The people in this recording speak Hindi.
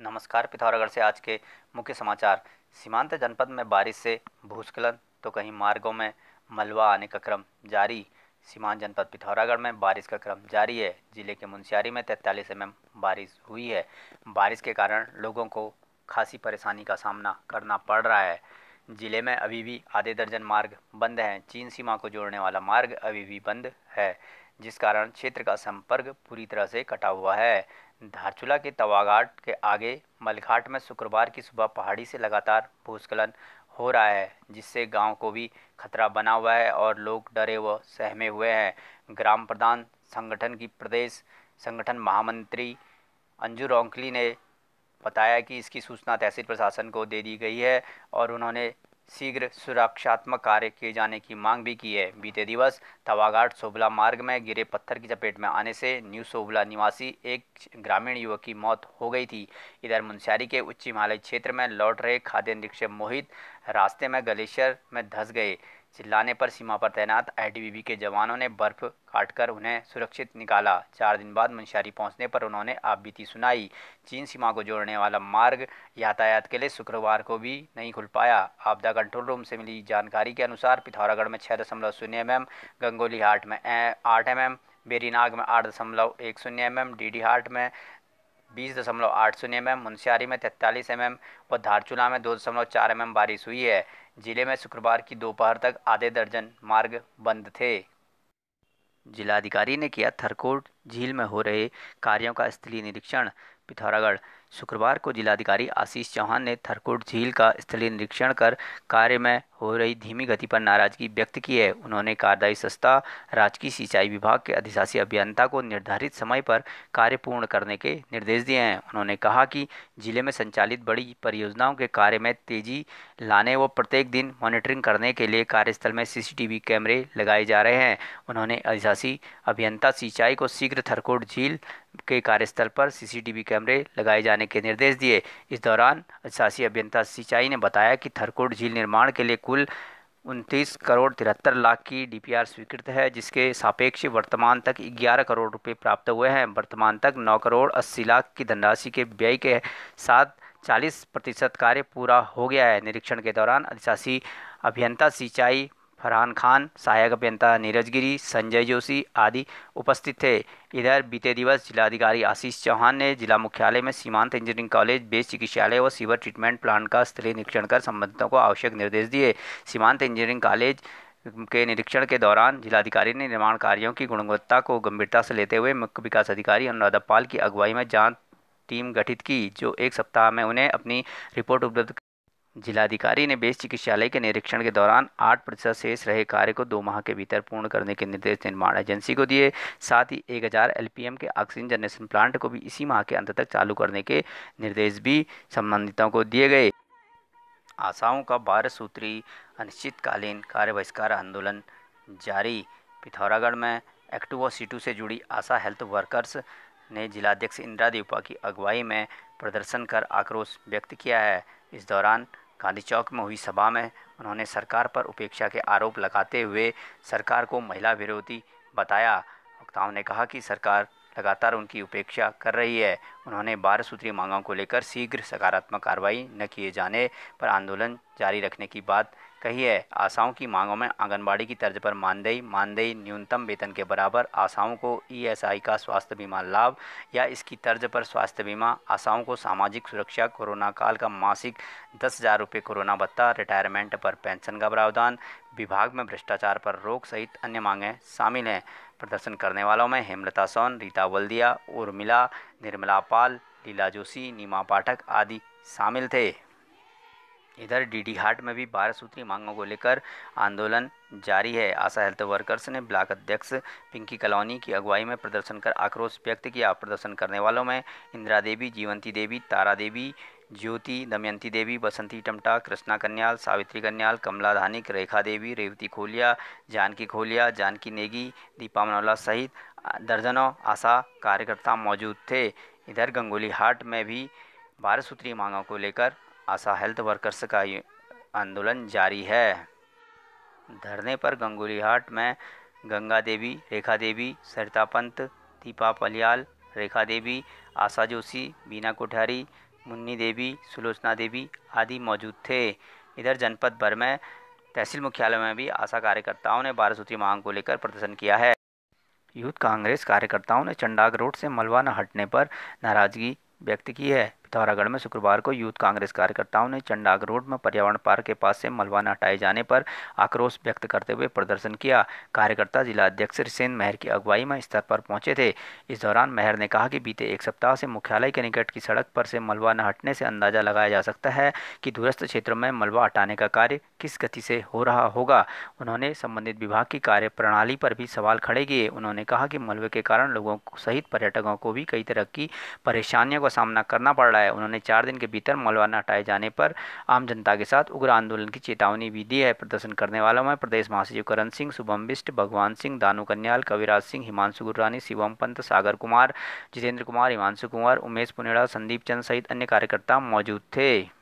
नमस्कार पिथौरागढ़ से आज के मुख्य समाचार सीमांत जनपद में बारिश से भूस्खलन तो कहीं मार्गों में मलबा आने का क्रम जारी सीमांत जनपद पिथौरागढ़ में बारिश का क्रम जारी है जिले के मुंशियारी में तैंतालीस एम बारिश हुई है बारिश के कारण लोगों को खासी परेशानी का सामना करना पड़ रहा है ज़िले में अभी भी आधे दर्जन मार्ग बंद हैं चीन सीमा को जोड़ने वाला मार्ग अभी भी बंद है जिस कारण क्षेत्र का संपर्क पूरी तरह से कटा हुआ है धारचूला के तवाघाट के आगे मलघाट में शुक्रवार की सुबह पहाड़ी से लगातार भूस्खलन हो रहा है जिससे गांव को भी खतरा बना हुआ है और लोग डरे व सहमे हुए हैं ग्राम प्रधान संगठन की प्रदेश संगठन महामंत्री अंजू रोंकली ने बताया कि इसकी सूचना तहसील प्रशासन को दे दी गई है और उन्होंने शीघ्र सुरक्षात्मक कार्य किए जाने की मांग भी की है बीते दिवस तवाघाट सोबला मार्ग में गिरे पत्थर की चपेट में आने से न्यू सोबला निवासी एक ग्रामीण युवक की मौत हो गई थी इधर मुंशारी के उच्च हिमालय क्षेत्र में लौट रहे खाद्य निरीक्षक मोहित रास्ते में ग्लेशियर में धस गए चिल्लाने पर सीमा पर तैनात आईटीबीपी के जवानों ने बर्फ काटकर उन्हें सुरक्षित निकाला चार दिन बाद मुंशारी पहुंचने पर उन्होंने आपबीती सुनाई चीन सीमा को जोड़ने वाला मार्ग यातायात के लिए शुक्रवार को भी नहीं खुल पाया आपदा कंट्रोल रूम से मिली जानकारी के अनुसार पिथौरागढ़ में छः दशमलव शून्य एम एम गंगोली हाट में आठ एम एम बेरीनाग में आठ दशमलव एक शून्य एम एम डी डी हाट में बीस दशमलव आठ शून्य एम एम मुंशियारी में तैंतालीस एम एम व धारचूला में दो दशमलव चार एम एम बारिश हुई है जिले में शुक्रवार की दोपहर तक आधे दर्जन मार्ग बंद थे जिलाधिकारी ने किया थरकोट झील में हो रहे कार्यों का स्थलीय निरीक्षण पिथौरागढ़ शुक्रवार को जिलाधिकारी आशीष चौहान ने थरकुट झील का स्थलीय निरीक्षण कर कार्य में हो रही धीमी गति पर नाराजगी व्यक्त की है उन्होंने कार्यदायी संस्था राजकीय सिंचाई विभाग के अधिशासी अभियंता को निर्धारित समय पर कार्य पूर्ण करने के निर्देश दिए हैं उन्होंने कहा कि जिले में संचालित बड़ी परियोजनाओं के कार्य में तेजी लाने व प्रत्येक दिन मॉनिटरिंग करने के लिए कार्यस्थल में सीसीटीवी कैमरे लगाए जा रहे हैं उन्होंने अधिशासी अभियंता सिंचाई को शीघ्र थरकोट झील के कार्यस्थल पर सीसीटीवी कैमरे लगाए जाने लगाने के निर्देश दिए इस दौरान शासी अभियंता सिंचाई ने बताया कि थरकोट झील निर्माण के लिए कुल उनतीस करोड़ तिहत्तर लाख की डीपीआर स्वीकृत है जिसके सापेक्ष वर्तमान तक 11 करोड़ रुपए प्राप्त हुए हैं वर्तमान तक 9 करोड़ 80 लाख की धनराशि के व्यय के साथ 40 प्रतिशत कार्य पूरा हो गया है निरीक्षण के दौरान अधिशासी अभियंता सिंचाई फरहान खान सहायक अभियंता नीरज गिरी संजय जोशी आदि उपस्थित थे इधर बीते दिवस जिलाधिकारी आशीष चौहान ने जिला मुख्यालय में सीमांत इंजीनियरिंग कॉलेज बेस चिकित्सालय और सीवर ट्रीटमेंट प्लांट का स्थलीय निरीक्षण कर संबंधितों को आवश्यक निर्देश दिए सीमांत इंजीनियरिंग कॉलेज के निरीक्षण के दौरान जिलाधिकारी ने निर्माण कार्यों की गुणवत्ता को गंभीरता से लेते हुए मुख्य विकास अधिकारी अनुराधा पाल की अगुवाई में जांच टीम गठित की जो एक सप्ताह में उन्हें अपनी रिपोर्ट उपलब्ध जिलाधिकारी ने बेस चिकित्सालय के निरीक्षण के दौरान आठ प्रतिशत शेष रहे कार्य को दो माह के भीतर पूर्ण करने के निर्देश निर्माण एजेंसी को दिए साथ ही एक हज़ार एलपीएम के ऑक्सीजन जनरेशन प्लांट को भी इसी माह के अंत तक चालू करने के निर्देश भी संबंधितों को दिए गए आशाओं का बारह सूत्री अनिश्चितकालीन कार्य बहिष्कार आंदोलन जारी पिथौरागढ़ में एक्टिव सीटू से जुड़ी आशा हेल्थ वर्कर्स ने जिलाध्यक्ष इंदिरा देवपा की अगुवाई में प्रदर्शन कर आक्रोश व्यक्त किया है इस दौरान गांधी चौक में हुई सभा में उन्होंने सरकार पर उपेक्षा के आरोप लगाते हुए सरकार को महिला विरोधी बताया वक्ताओं ने कहा कि सरकार लगातार उनकी उपेक्षा कर रही है उन्होंने बारह सूत्रीय मांगों को लेकर शीघ्र सकारात्मक कार्रवाई न किए जाने पर आंदोलन जारी रखने की बात कही है आशाओं की मांगों में आंगनबाड़ी की तर्ज पर मानदेई मानदेई न्यूनतम वेतन के बराबर आशाओं को ईएसआई e का स्वास्थ्य बीमा लाभ या इसकी तर्ज पर स्वास्थ्य बीमा आशाओं को सामाजिक सुरक्षा कोरोना काल का मासिक दस हज़ार रुपये कोरोना भत्ता रिटायरमेंट पर पेंशन का प्रावधान विभाग में भ्रष्टाचार पर रोक सहित अन्य मांगें शामिल हैं प्रदर्शन करने वालों में हेमलता सोन रीता वल्दिया उर्मिला निर्मला पाल लीला जोशी नीमा पाठक आदि शामिल थे इधर डीडी हाट में भी बारह सूत्री मांगों को लेकर आंदोलन जारी है आशा हेल्थ वर्कर्स ने ब्लॉक अध्यक्ष पिंकी कलौनी की अगुवाई में प्रदर्शन कर आक्रोश व्यक्त किया प्रदर्शन करने वालों में इंदिरा देवी जीवंती देवी तारा देवी ज्योति दमयंती देवी बसंती टमटा कृष्णा कन्याल सावित्री कन्याल कमला धानिक रेखा देवी रेवती खोलिया जानकी खोलिया जानकी नेगी दीपा मनौला सहित दर्जनों आशा कार्यकर्ता मौजूद थे इधर गंगोली हाट में भी बारह सूत्रीय मांगों को लेकर आशा हेल्थ वर्कर्स का आंदोलन जारी है धरने पर गंगोली हाट में गंगा देवी रेखा देवी सरिता पंत दीपा पलियाल रेखा देवी आशा जोशी बीना कोठारी मुन्नी देवी सुलोचना देवी आदि मौजूद थे इधर जनपद भर में तहसील मुख्यालय में भी आशा कार्यकर्ताओं ने बारह सूत्री मांग को लेकर प्रदर्शन किया है यूथ कांग्रेस कार्यकर्ताओं ने चंडाग रोड से मलबा न हटने पर नाराजगी व्यक्त की है पिथौरागढ़ में शुक्रवार को यूथ कांग्रेस कार्यकर्ताओं ने चंडाग रोड में पर्यावरण पार्क के पास से मलबा न हटाए जाने पर आक्रोश व्यक्त करते हुए प्रदर्शन किया कार्यकर्ता जिला अध्यक्ष रिसेन मेहर की अगुवाई में स्तर पर पहुंचे थे इस दौरान मेहर ने कहा कि बीते एक सप्ताह से मुख्यालय के निकट की सड़क पर से मलबा न हटने से अंदाजा लगाया जा सकता है कि दूरस्थ क्षेत्रों में मलबा हटाने का कार्य किस गति से हो रहा होगा उन्होंने संबंधित विभाग की कार्य प्रणाली पर भी सवाल खड़े किए उन्होंने कहा कि मलबे के कारण लोगों सहित पर्यटकों को भी कई तरह की परेशानियों का सामना करना पड़ रहा है बताया उन्होंने चार दिन के भीतर मलवाना हटाए जाने पर आम जनता के साथ उग्र आंदोलन की चेतावनी भी दी है प्रदर्शन करने वालों में प्रदेश महासचिव करण सिंह शुभम बिष्ट भगवान सिंह दानु कन्याल कविराज सिंह हिमांशु गुररानी शिवम पंत सागर कुमार जितेंद्र कुमार हिमांशु कुमार उमेश पुनेड़ा संदीप चंद सहित अन्य कार्यकर्ता मौजूद थे